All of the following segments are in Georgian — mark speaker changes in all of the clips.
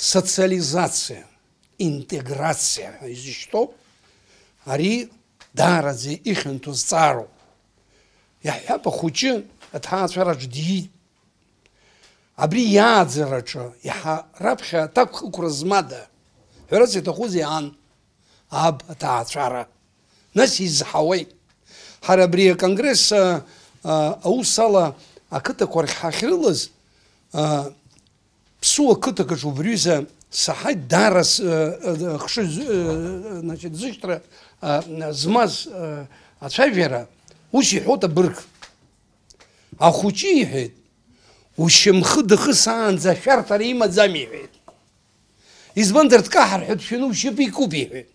Speaker 1: социализация, интеграция. Из что? Ари дарази ихентус цару. Иаҳҳәап ахәыҷы аҭаацәараҿ диит. Абри иааӡараҿы иаҳа раԥхьа аҭак хықәра раз это иҭахузеи ан, аб аҭаацәара. Нас изаҳауеит. Ҳара абри аконгресс а, аус ала ақыҭақәа рахь ҳахьрылаз а, псуа қыҭак убриҩыза саҳаит даара хшы значит зышьҭра змаз ацәажәара ус иҳәоит абырг ахәыҷы иҳәеит ушьамхы дхысаанӡа ашәарҭара имаӡам иҳәеит избандар дкаҳар ҳәа дшәаны ушьапы икуп иҳәеит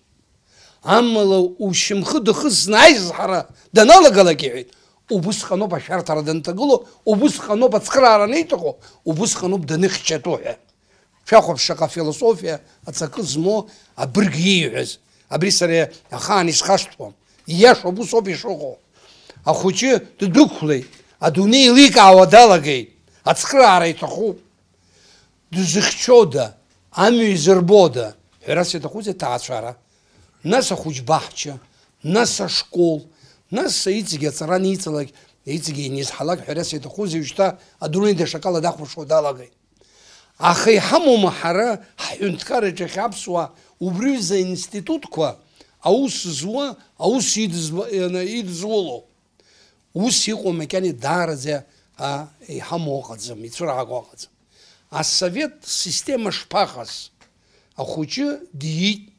Speaker 1: амала ушьамхы дхысны аизҳара даналагалак иҳәеит обусханоб ашартарадан па тагыло, обусханоб ацхрара па нейтого, обусханоб даных четое. Шахопшака философия, ацакы змо, абыргиюэз, абрисаре ахан исхаштво, еш обусоби шого. А хучи ты дукхлый, а дуней да лика авадалагей, ацхрара итаху. Дузыхчода, да амю таа херас не се наса хуч бахча, наса школ, нас ицге цраницлак ицге низ халак хересет хузившта адуринде шакала дахушо далагай ахи хамум хара хюнткара че хапсва убрюзе институтква аус зуа аус идз э, на идзволо ус иго мекани дарзе а и э, хамохадзе мицрагохадзе а совет система шпахас а хучи диит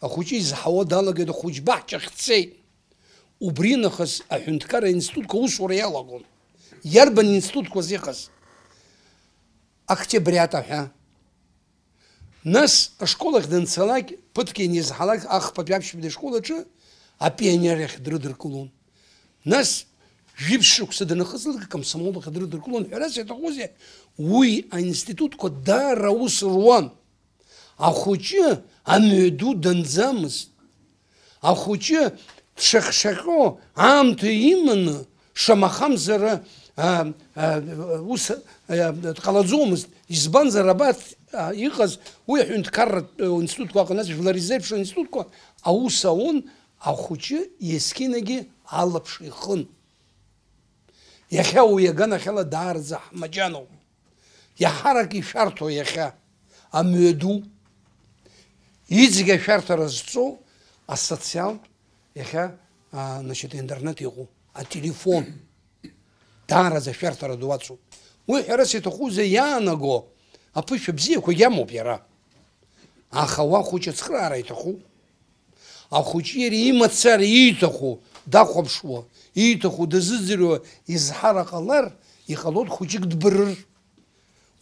Speaker 1: а хучи захва далагай хуч бахчахцей Убри нахыс аҳәынҭқар аинститутқәа усура иалагон. Иарбан институтқәа зыҟаз? Октиабриат аҳәа. Нас ашкол ахь данцалак, ԥыҭк ианизҳалак ахԥатәи аԥшьбатәи ашкол аҿы апионер ахь дрыдыркылон. Нас жәиԥшь шықәса данахызлак акомсомол ахь дрыдыркылон. Ҳәарас иаҭахузеи? Уи аинститутқәа даара ус руан. Ахәыҷы амҩаду данӡамызт. Ахәыҷы дшахшаҟьо аамҭа иманы шамахамзара ус дҟалаӡомызт избанзар абат иҟаз уи аҳәынҭқарратә институтқәа аҟны нас жәларизеиԥшра институтқәа аус аун ахәыҷы есқьынагьы алаԥш ихын иахьа уи аганахьала даараӡа ҳмаџьаноуп иаҳарак ишәарҭо иахьа амҩаду иҵегь ашәарҭара зҵоу асоциалтә ეხა значит ინტერნეტი იყო ა ტელეფონ დაარაზე შეერთარა დუაცუ უი ერესი თუ ხუზე იანაგო ა ფიშე ბზიე ხო გამო პირა ახა ვა ხუჭი ცხრა არა ითხუ ა ხუჭი ერი იმაცარი ითხუ დახომშვა ითხუ დაზიძირო იზჰარაყალარ იხალოთ ხუჭი გდბრ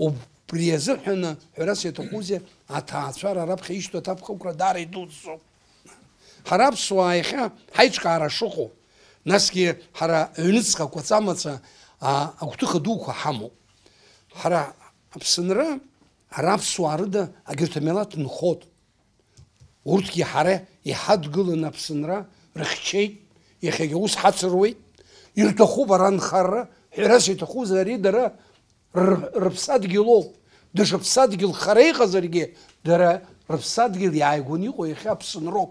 Speaker 1: ო პრიეზე ჰენა ერესი თუ ხუზე ათა ცხრა რაბ ხიშტო თაფ ხუკრა დარი დუცუ حراب سوای خا هیچ کار شوخو نسکی هر اونیت خا قطعاً تا اگر تو خدوق حامو حرا ابسن را حراب ده اگر تو ملت نخود ورد کی حرا یه حد گل نبسن را رخچی یه خیلیوس حد روی یه تو خوب ران خر حراسی تو خود زری دره ربصد گلول دشربصد گل خریخ زریگه دره ربصد گل یعقونی خوی خب سنروب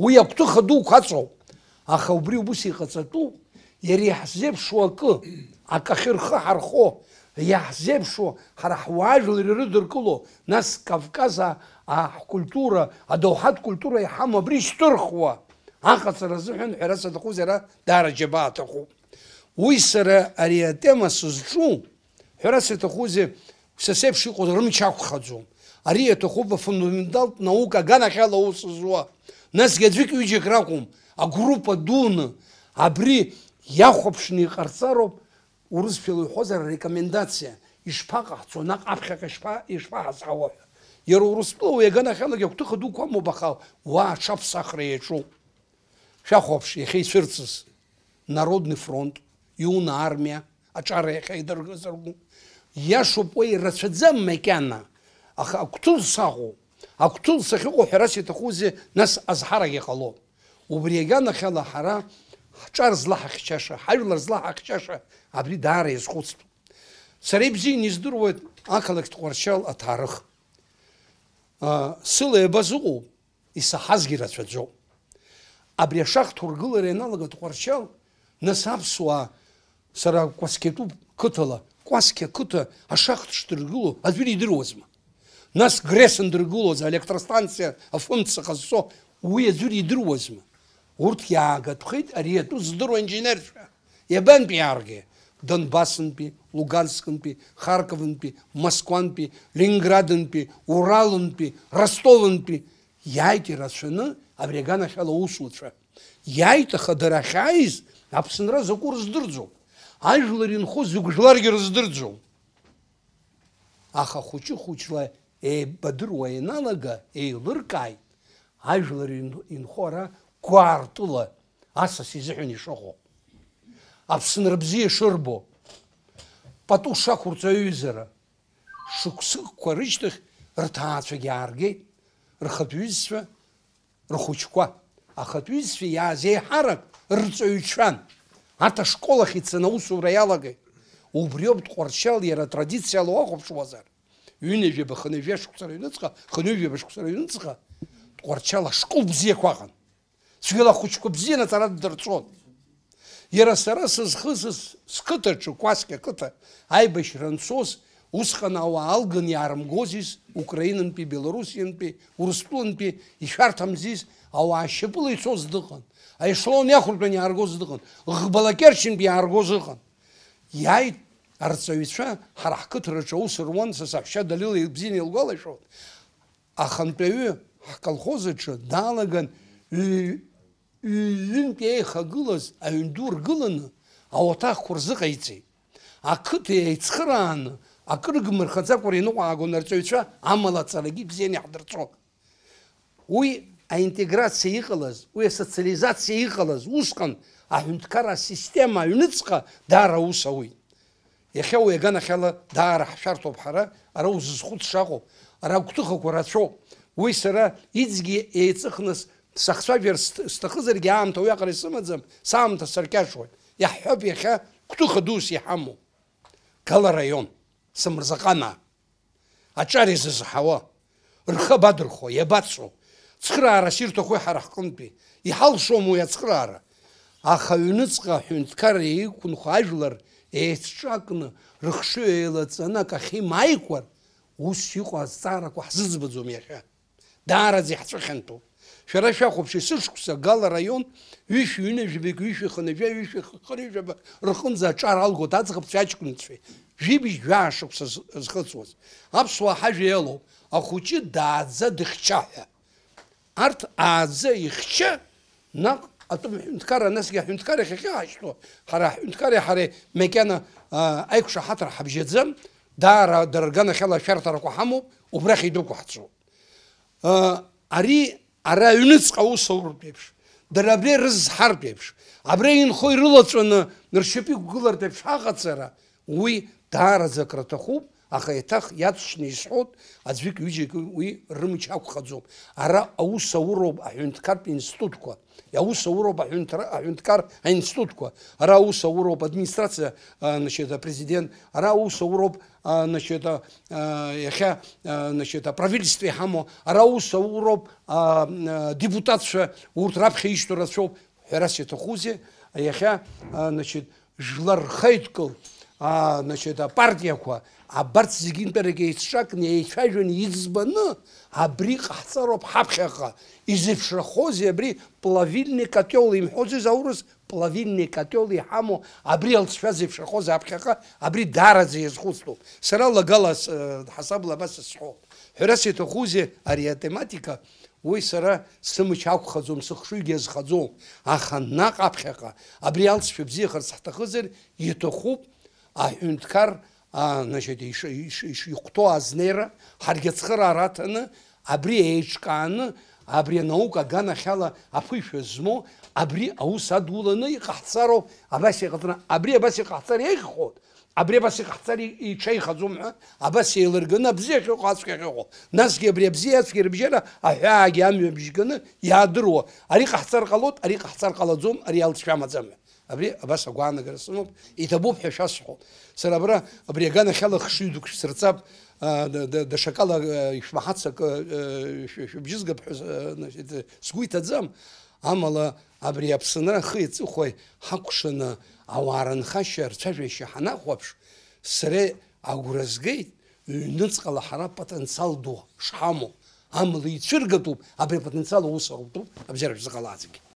Speaker 1: უი აქვთ ხდუ ხაცო ახა უბრი უბს იყაცა თუ ერი ახზებ შოკ აკახერ ხარხო იახზებ შო ხარ ახვაჟლი რო დრკულო ناس კავკაზა ა კულტურა ა დოხატ კულტურა ჰამა ბრი შტურხვა ახაც რაზუჰენ ერასა და ხუზერა დარჯე ბათო უი სერა არი ატემა სუჩუ ერასა და ხუზე სასებ შიყო რომ ჩაქხაძო არი ეთო ხუბა ფუნდამენტალ ნაუკა განახალა უსუზვა нас гэдвикүжек ракум а группа дун абри яхопшни қарцароб урус филой хозар рекомендация ишпақацо на қапхақа шпа ишпақацо ер урус ло егана халаге кту ходу комо бахал ва шап сахречу шахопш ехи сырцс народный фронт юна армия ачаре хайдар гызргу яшо пой рацадзам мекана аха кту сагу Ақәҭылсах иҟоу ҳәарас иҭахузеи, нас азҳарак иҟалом. Убри аганахьала ҳара ҳҿар злаҳахьчаша, ҳажәлар злаҳахьчаша абри даара иазхәыцтәуп. Сара ибзианы издыруеит ақалақьтә Ҟәарчал аҭаарых. Сыла еибазыҟоуп, исаҳазгьы рацәаӡоуп. Абри ашахҭа ургылара ианалагоит Ҟәарчал, нас аԥсуаа сара кәаскьатәуп қыҭала, кәаскьа қыҭа ашахҭ шдыргыло аӡәыр идыруазма? нас грэс ндыргылоз аелектростанциа афымца ҟазҵо уи аӡәыр идыруазма урҭ иаагатәхеит ари атәы здыруа инженерцәа иабантәи иааргеи донбассынтәи луганскынтәи харковынтәи москвантәи ленинградынтәи пи, ростовынтәи иааит ирацәаны нашала услыша ала усуцәа иааит аха дара ахьааиз аԥсынра закәу рыздырӡом ажәлар инхоз игәжәларгьы аха хучу хәыҷла ბადრუა ენალაგა ეილურკაი აიშლერ ინხორა კვარტულა ასას იზიჰენი შოხო აფსნრბზი შორბო პატუ შახურცა უიზერა შუქსი ქურიშთხ რთაცვი არგე რხთვისვე რხუჩკვა ახთვისვე იაზე ჰარაკ რწუჩან ათა სკოლა ხიცნა უსურა ялაგე უბრიობ ყორშალი რა ტრადიციალო აღფშვაზარი ҩынҩажәаба хынҩажәа шықәса рыҩныҵҟа хынҩажәаба шықәса рыҩныҵҟа тҟәарчала школ бзиақәа аҟан цәгьала ахәыҷқәа бзианы ҵара ддырҵон иара сара сызхысыз сқыҭаҿы кәасқьа ақыҭа аибашьра анцоз усҟан ауаа алган иаарымгозиз украинантәи белоруссиантәи урыстәылантәи ишәарҭамзиз ауаа ашьапыла ицоз дыҟан аешелон иахәыртәан иааргоз дыҟан ӷбалакерчынтә иааргоз ыҟан иааит арҵаҩцәа ҳара ҳқыҭараҿы аус руан са саҳәшьа далила бзианы илгәалашәон ахантәаҩы ҳколхоз аҿы даалаган ҩынтә еихагылаз аҩнду ргыланы ауаҭахқәа рзыҟаиҵеит ақыҭа еицхырааны акыр гмырхаӡакәа иныҟәаагон арҵаҩцәа амала аҵарагьы бзианы иаҳдырҵон уи аинтеграциа иҟалаз уи асоциализациа иҟалаз усҟан аҳәынҭқар асистема аҩныҵҟа даара аус ауит иахьа уи аганахьала даара ҳшәарҭоуп ҳара ара узызхәыцшаҟоуп аҟоуп ара агәҭыхақәа рацәоуп уи сара иӡгьы еиҵыхныс сахцәажәар сҭахызаргьы аамҭа уиаҟара исымаӡам саамҭа саркьашуеит иаҳҳәап иахьа гәҭыха дус иҳамоу гала район сымырзаҟанаа аҿар изызҳауа рхы абадырхо иабацо цхыраарас ирҭахуи ҳара ҳҟынтәи иҳалшом уи ацхыраара аха аҩныҵҟа аҳәынҭқарра иқәынхо ажәлар ეს ჭაკნ რხშეელა წანაკა ხიმაიყარ ਉਸ იყო ზარაკო ჰზბძო მიახა დაარაზი ჰწხენტო შერაშა ხუბში სიშკსა გალ რაიონ ვიშ უნეჟები ვიშ ხნეჟე ვიშ ხრიჟე რხუნზა ჭარალგო დაძღბ ჭაჭკუნცვი ჟიბი ჟაშობს ზხლწოს აფსვა ჰაჟელო ახუჭი დააძა დიხჭა არტ ააზე იხჭა ნაკ ატო მიუნთკარა ნასიგა მიუნთკარა ხეხა აშნო ხარა მიუნთკარა ხარე მეკენა აიქშა ხატრა ჰაბჟეძამ და რა დარგანა ხელა შარტარა ქო ჰამო უბრახი დოქო ხაცო არი არა უნიც ყავ სოურბებს დრაბრე რზ ჰარბებს აბრეინ ხო რულოწონ ნერშები გულარდებს ხაღაცერა უი და რა ზაკრათა ხუ аха еиҭах иацәшны изҳәот аӡәык ҩыџьагьы уи рымч ақәхаӡом ара аус ауроуп аҳәынҭқартә институтқәа аус ауроуп аҳәынҭқар аинститутқәа ара аус ауроуп администрациа значит президент ара аус ауроуп значит иахьа значит правительство иҳамо ара аус ауроуп депутатцәа урҭ раԥхьа ишьҭоу рацәоуп ҳәарас иаҭахузеи иахьа значит жәлар рхаидкыл а значит а партия ква абарц зигимперге ицшак не ичажен избану абри қацароп хапхаха изипшра хози абри плавильный котёл им хози заурус плавильный котёл и хамо абри алцфазипшра хози абхаха абри даразе изхусту сара лагалас хасаб лабас схо хурасе то хузе ария тематика ой сара сымч акхазум сыхшу гезхазум аха нақ абхаха абри алцфибзи хар сахтахызер етохуп а значит, ишыхәҭоу азнеира ҳаргьацхыраара аҭаны абри еиҿкааны абри наука гана хала аԥышәа зму абри аус адуланы иҟаҳҵароуп абас иҟаҵаны абри абас иҟаҳҵар хот абри абас иҟаҳҵар иҽеихаӡом ҳәа абас еилырганы абзиа ахьыҟоу ацәгьа ахьыҟоу насгьы абри абзиа ацәгьа рыбжьара аҳәаагьы амҩа бжьганы иаадыруа ари ҟаҳҵар қалот ари ҟаҳҵар ҟалаӡом ари алҵшәа Абри абас агәаанагара сымоуп, иҭабуп ҳәа шәасҳәо. Сара абра, абри аганахьала хшыҩ дук шәсырҵап, даҽакала шәмаҳацак шәыбжьызгап э, сгәы иҭаӡам. Амала, абри аԥсынра хи аҵыхәеи ҳакәшаны ауаа рынхашьа, рцәажәашьа ҳанахәаԥш, сара агәра згеит ҩныҵҟала ҳара потенциал ду шҳамоу. Амала ицәыргатәуп, абри апотенциал аус аутәуп, абзиара